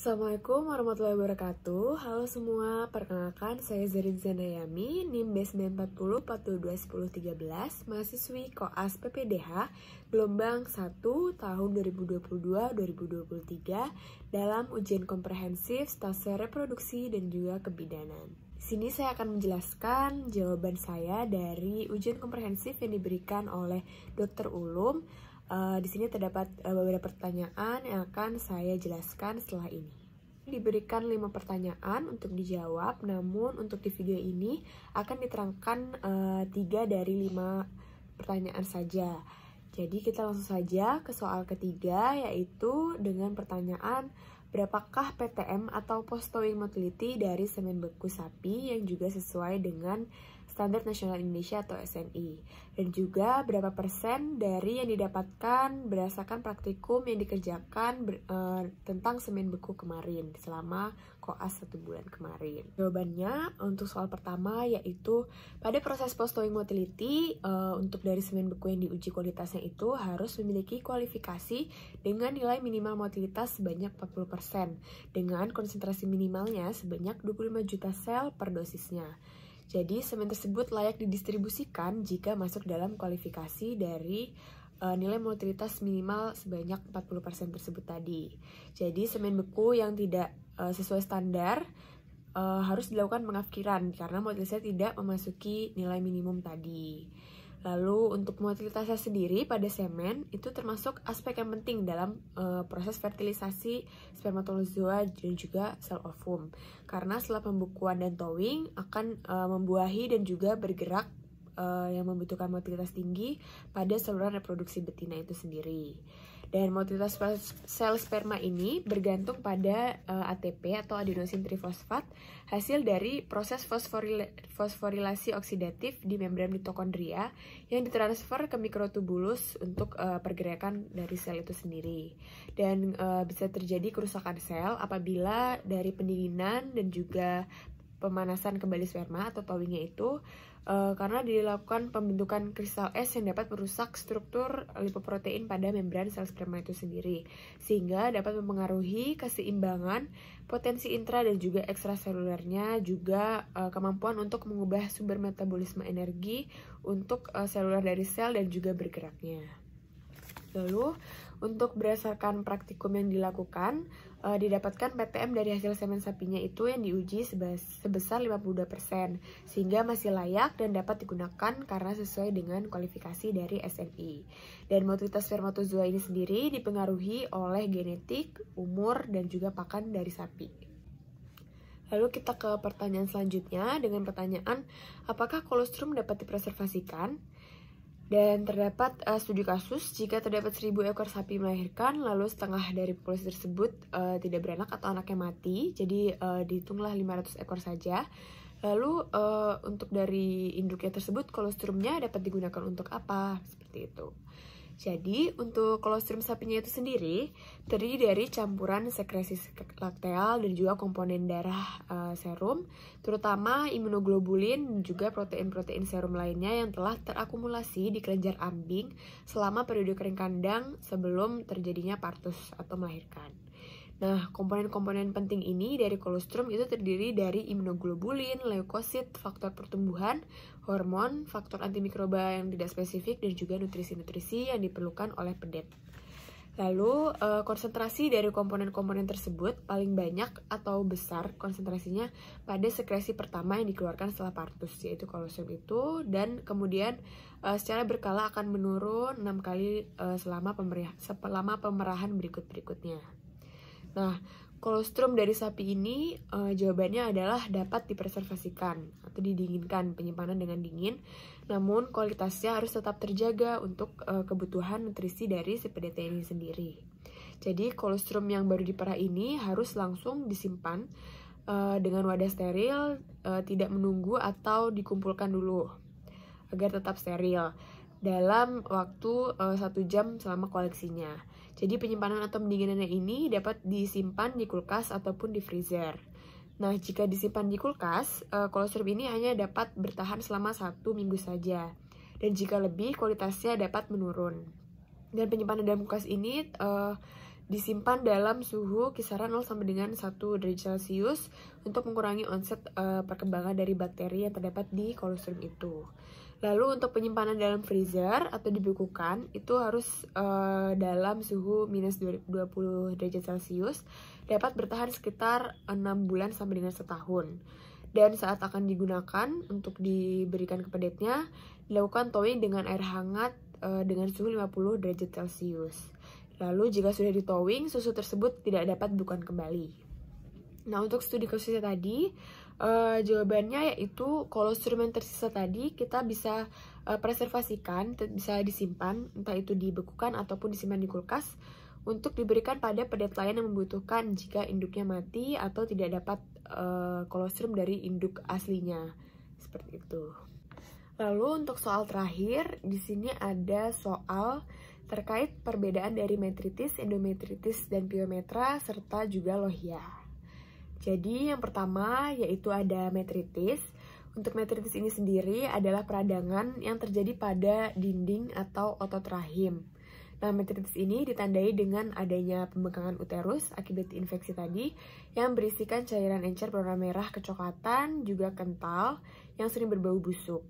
Assalamualaikum warahmatullahi wabarakatuh Halo semua, perkenalkan saya Zerin Zanayami NIM b 940 13 Mahasiswi Koas PPDH Gelombang 1 tahun 2022-2023 Dalam ujian komprehensif stase reproduksi dan juga kebidanan Di sini saya akan menjelaskan jawaban saya dari ujian komprehensif yang diberikan oleh Dr. Ulum Uh, di sini terdapat uh, beberapa pertanyaan yang akan saya jelaskan setelah ini. Diberikan lima pertanyaan untuk dijawab, namun untuk di video ini akan diterangkan uh, dari lima pertanyaan saja. Jadi kita langsung saja ke soal ketiga yaitu dengan pertanyaan berapakah PTM atau Post Towing Motility dari semen beku sapi yang juga sesuai dengan Standar Nasional Indonesia atau SNI. Dan juga berapa persen dari yang didapatkan berdasarkan praktikum yang dikerjakan ber, e, tentang semen beku kemarin selama koas satu bulan kemarin. Jawabannya untuk soal pertama yaitu pada proses post towing motility e, untuk dari semen beku yang diuji kualitasnya itu harus memiliki kualifikasi dengan nilai minimal motilitas sebanyak 40% dengan konsentrasi minimalnya sebanyak 25 juta sel per dosisnya. Jadi semen tersebut layak didistribusikan jika masuk dalam kualifikasi dari uh, nilai motilitas minimal sebanyak 40% tersebut tadi. Jadi semen beku yang tidak uh, sesuai standar uh, harus dilakukan pengafkiran karena motilitasnya tidak memasuki nilai minimum tadi. Lalu untuk motilitasnya sendiri pada semen itu termasuk aspek yang penting dalam e, proses fertilisasi spermatozoa dan juga sel ovum. Karena setelah pembukuan dan towing akan e, membuahi dan juga bergerak uh, yang membutuhkan motilitas tinggi pada saluran reproduksi betina itu sendiri. Dan motilitas sel sperma ini bergantung pada uh, eh, ATP atau adenosin trifosfat hasil dari proses fosforil fosforilasi oksidatif di membran mitokondria yang ditransfer ke mikrotubulus untuk uh, pergerakan dari sel itu sendiri. Dan uh, bisa terjadi kerusakan sel apabila dari pendinginan dan juga pemanasan kembali sperma atau thawingnya itu e, karena dilakukan pembentukan kristal es yang dapat merusak struktur lipoprotein pada membran sel sperma itu sendiri sehingga dapat mempengaruhi keseimbangan potensi intra dan juga ekstraselulernya juga e, kemampuan untuk mengubah sumber metabolisme energi untuk e, seluler dari sel dan juga bergeraknya. Lalu, untuk berdasarkan praktikum yang dilakukan, uh, didapatkan PTM dari hasil semen sapinya itu yang diuji sebesar 52% sehingga masih layak dan dapat digunakan karena sesuai dengan kualifikasi dari SNI. Dan motivitas spermatozoa ini sendiri dipengaruhi oleh genetik, umur, dan juga pakan dari sapi. Lalu kita ke pertanyaan selanjutnya dengan pertanyaan apakah kolostrum dapat dipreservasikan? Dan terdapat eh, uh, studi kasus jika terdapat 1000 ekor sapi melahirkan lalu setengah dari populasi tersebut uh, tidak beranak atau anaknya mati, jadi uh, dihitunglah 500 ekor saja. Lalu uh, untuk dari induknya tersebut kolostrumnya dapat digunakan untuk apa? Seperti itu. Jadi, untuk kolostrum sapinya itu sendiri terdiri dari campuran sekresi lakteal dan juga komponen darah e, serum, terutama imunoglobulin dan juga protein-protein serum lainnya yang telah terakumulasi di kelenjar ambing selama periode kering kandang sebelum terjadinya partus atau melahirkan. Nah, komponen-komponen penting ini dari kolostrum itu terdiri dari imunoglobulin, leukosit, faktor pertumbuhan, hormon, faktor antimikroba yang tidak spesifik, dan juga nutrisi-nutrisi yang diperlukan oleh pedet. Lalu, eh, konsentrasi dari komponen-komponen tersebut paling banyak atau besar konsentrasinya pada sekresi pertama yang dikeluarkan setelah partus, yaitu kolostrum itu, dan kemudian eh, secara berkala akan menurun 6 kali eh, selama, pemerah selama pemerahan berikut-berikutnya. Nah, kolostrum dari sapi ini uh, jawabannya adalah dapat dipreservasikan atau didinginkan penyimpanan dengan dingin, namun kualitasnya harus tetap terjaga untuk uh, kebutuhan nutrisi dari si PDT ini sendiri. Jadi kolostrum yang baru diperah ini harus langsung disimpan uh, dengan wadah steril, uh, tidak menunggu atau dikumpulkan dulu agar tetap steril dalam waktu satu jam selama koleksinya. Jadi penyimpanan atau pendinginannya ini dapat disimpan di kulkas ataupun di freezer. Nah, jika disimpan di kulkas, eh, kolostrum ini hanya dapat bertahan selama satu minggu saja. Dan jika lebih, kualitasnya dapat menurun. Dan penyimpanan dalam kulkas ini uh, disimpan dalam suhu kisaran 0 sampai dengan 1 derajat Celcius untuk mengurangi onset uh, perkembangan dari bakteri yang terdapat di kolostrum itu. Lalu untuk penyimpanan dalam freezer atau dibekukan itu harus uh, dalam suhu minus 20 derajat Celcius dapat bertahan sekitar 6 bulan sampai dengan setahun. Dan saat akan digunakan untuk diberikan ke pedetnya, dilakukan towing dengan air hangat uh, dengan suhu 50 derajat Celcius. Lalu jika sudah ditowing, susu tersebut tidak dapat bukan kembali. Nah, untuk studi kasusnya tadi, Uh, jawabannya yaitu kalau yang tersisa tadi kita bisa uh, preservasikan, bisa disimpan, entah itu dibekukan ataupun disimpan di kulkas untuk diberikan pada pedet lain yang membutuhkan jika induknya mati atau tidak dapat uh, kolostrum dari induk aslinya. Seperti itu. Lalu untuk soal terakhir, di sini ada soal terkait perbedaan dari metritis, endometritis, dan piometra, serta juga lohia. Jadi yang pertama yaitu ada metritis. Untuk metritis ini sendiri adalah peradangan yang terjadi pada dinding atau otot rahim. Nah, metritis ini ditandai dengan adanya pembengkakan uterus akibat infeksi tadi yang berisikan cairan encer berwarna merah kecoklatan, juga kental, yang sering berbau busuk.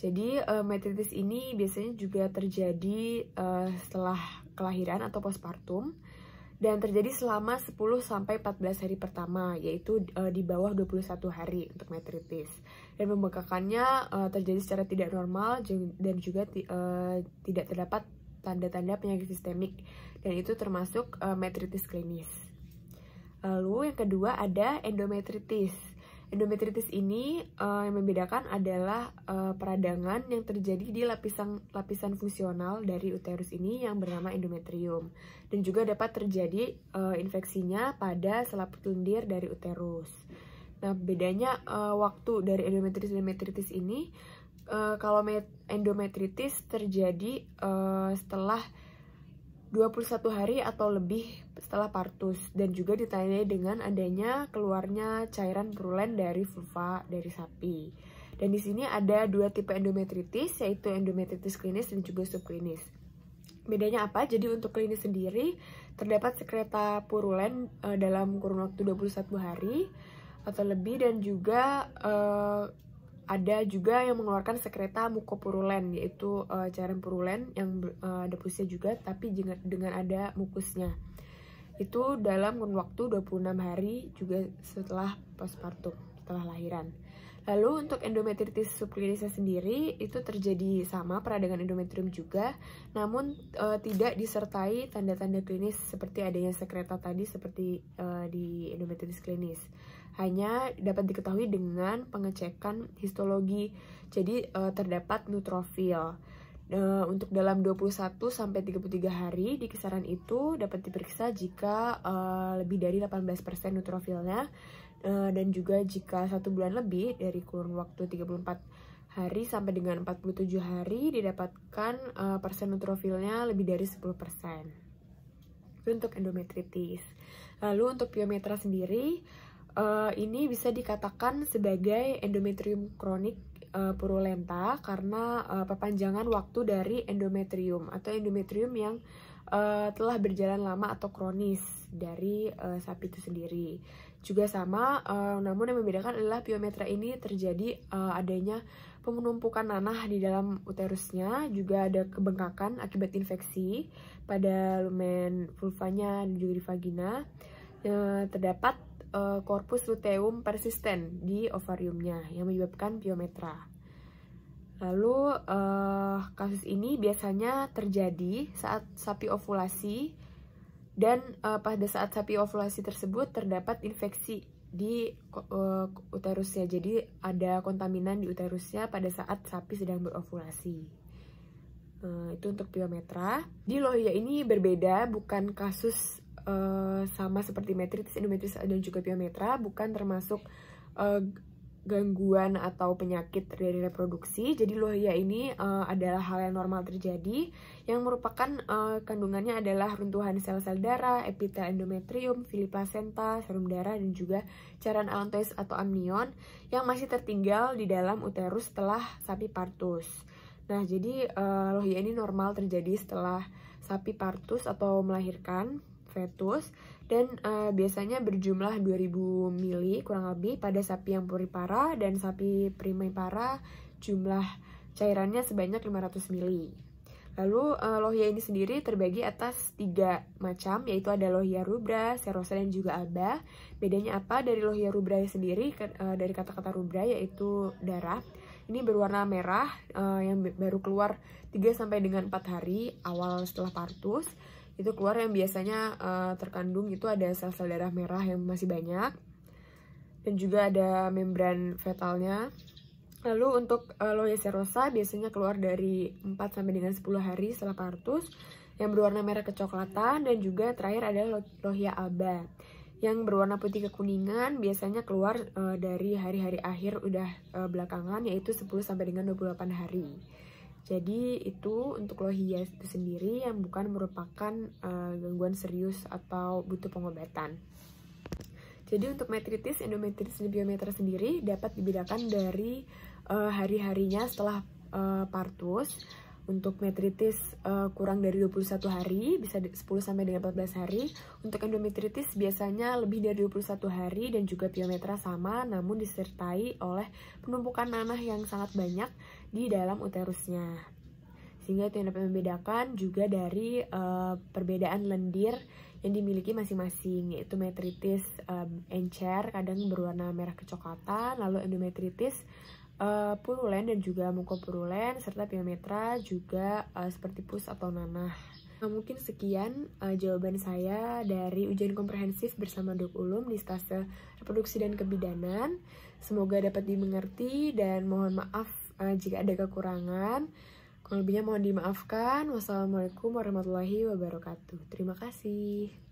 Jadi, eh, metritis ini biasanya juga terjadi eh, setelah kelahiran atau postpartum dan terjadi selama 10 sampai 14 hari pertama yaitu e, di bawah 21 hari untuk metritis. Dan pembengkakannya e, terjadi secara tidak normal dan juga e, tidak terdapat tanda-tanda penyakit sistemik dan itu termasuk e, metritis klinis. Lalu yang kedua ada endometritis. Endometritis ini uh, yang membedakan adalah uh, peradangan yang terjadi di lapisan lapisan fungsional dari uterus ini yang bernama endometrium dan juga dapat terjadi uh, infeksinya pada selaput lendir dari uterus. Nah, bedanya uh, waktu dari endometritis endometritis ini uh, kalau endometritis terjadi uh, setelah 21 hari atau lebih setelah partus dan juga ditandai dengan adanya keluarnya cairan purulen dari vulva dari sapi. Dan di sini ada dua tipe endometritis yaitu endometritis klinis dan juga subklinis. Bedanya apa? Jadi untuk klinis sendiri terdapat sekreta purulen uh, dalam kurun waktu 21 hari atau lebih dan juga uh, ada juga yang mengeluarkan sekreta mukopurulen, yaitu uh, cairan purulen yang uh, ada pusnya juga, tapi dengan ada mukusnya. Itu dalam waktu 26 hari juga setelah postpartum, setelah lahiran. Lalu untuk endometritis subklinisnya sendiri itu terjadi sama peradangan endometrium juga, namun e, tidak disertai tanda-tanda klinis seperti adanya sekreta tadi seperti e, di endometritis klinis hanya dapat diketahui dengan pengecekan histologi. Jadi uh, terdapat neutrofil. Uh, untuk dalam 21 sampai 33 hari di kisaran itu dapat diperiksa jika uh, lebih dari 18% neutrofilnya uh, dan juga jika satu bulan lebih dari kurun waktu 34 hari sampai dengan 47 hari didapatkan uh, persen neutrofilnya lebih dari 10%. untuk endometritis. Lalu untuk piometra sendiri uh, ini bisa dikatakan sebagai endometrium kronik uh, purulenta karena uh, perpanjangan waktu dari endometrium atau endometrium yang uh, telah berjalan lama atau kronis dari uh, sapi itu sendiri. Juga sama, uh, namun yang membedakan adalah piometra ini terjadi uh, adanya penumpukan nanah di dalam uterusnya, juga ada kebengkakan akibat infeksi pada lumen vulvanya dan juga di vagina. terdapat Eh, corpus luteum persisten di ovariumnya yang menyebabkan biometra. Lalu uh, kasus ini biasanya terjadi saat sapi ovulasi dan uh, pada saat sapi ovulasi tersebut terdapat infeksi di uh, uterusnya. Jadi ada kontaminan di uterusnya pada saat sapi sedang berovulasi. Uh, itu untuk biometra. Di lohia ini berbeda bukan kasus Eh, sama seperti metritis, endometritis dan juga biometra bukan termasuk uh, gangguan atau penyakit dari reproduksi. Jadi lohia ini uh, adalah hal yang normal terjadi yang merupakan uh, kandungannya adalah runtuhan sel-sel darah, epitel endometrium, fili placenta, serum darah dan juga cairan allantois atau amnion yang masih tertinggal di dalam uterus setelah sapi partus. Nah, jadi uh, lohia ini normal terjadi setelah sapi partus atau melahirkan fetus dan uh, biasanya berjumlah 2000 mili kurang lebih pada sapi yang puripara dan sapi primipara jumlah cairannya sebanyak 500 mili. Lalu uh, lohia ini sendiri terbagi atas tiga macam yaitu ada lohia rubra, serosa dan juga alba. Bedanya apa dari lohia rubra sendiri uh, dari kata-kata rubra yaitu darah. Ini berwarna merah uh, yang baru keluar 3 sampai dengan 4 hari awal setelah partus itu keluar yang biasanya uh, terkandung itu ada sel-sel darah merah yang masih banyak dan juga ada membran fetalnya. Lalu untuk uh, serosa biasanya keluar dari 4 sampai dengan 10 hari setelah partus yang berwarna merah kecoklatan dan juga terakhir ada Lohia alba yang berwarna putih kekuningan biasanya keluar uh, dari hari-hari akhir udah uh, belakangan yaitu 10 sampai dengan 28 hari. Jadi itu untuk lohia itu sendiri yang bukan merupakan uh, gangguan serius atau butuh pengobatan. Jadi untuk metritis, endometritis, dan biometer sendiri dapat dibedakan dari uh, hari-harinya setelah uh, partus untuk metritis uh, kurang dari 21 hari, bisa 10 sampai dengan 14 hari. Untuk endometritis biasanya lebih dari 21 hari dan juga piometra sama namun disertai oleh penumpukan nanah yang sangat banyak di dalam uterusnya. Sehingga itu yang dapat membedakan juga dari uh, perbedaan lendir yang dimiliki masing-masing yaitu metritis um, encer kadang berwarna merah kecoklatan lalu endometritis uh, purulen dan juga Purulen serta piometra juga uh, seperti pus atau nanah. Nah, mungkin sekian uh, jawaban saya dari ujian komprehensif bersama Dok Ulum di stase reproduksi dan kebidanan. Semoga dapat dimengerti dan mohon maaf uh, jika ada kekurangan. Kurang lebihnya mohon dimaafkan. Wassalamualaikum warahmatullahi wabarakatuh. Terima kasih.